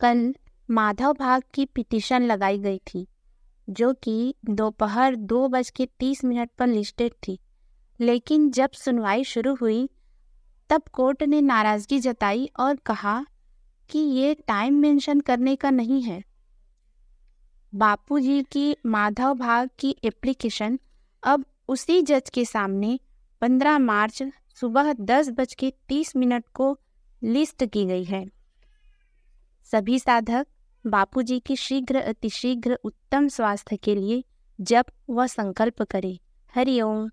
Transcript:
कल माधव भाग की पिटिशन लगाई गई थी जो कि दोपहर दो, दो बज के तीस मिनट पर लिस्टेड थी लेकिन जब सुनवाई शुरू हुई तब कोर्ट ने नाराज़गी जताई और कहा कि ये टाइम मेंशन करने का नहीं है बापूजी की माधव भाग की एप्लीकेशन अब उसी जज के सामने 15 मार्च सुबह दस बज के तीस मिनट को लिस्ट की गई है सभी साधक बापूजी की शीघ्र अतिशीघ्र उत्तम स्वास्थ्य के लिए जब वह संकल्प करे हरिओम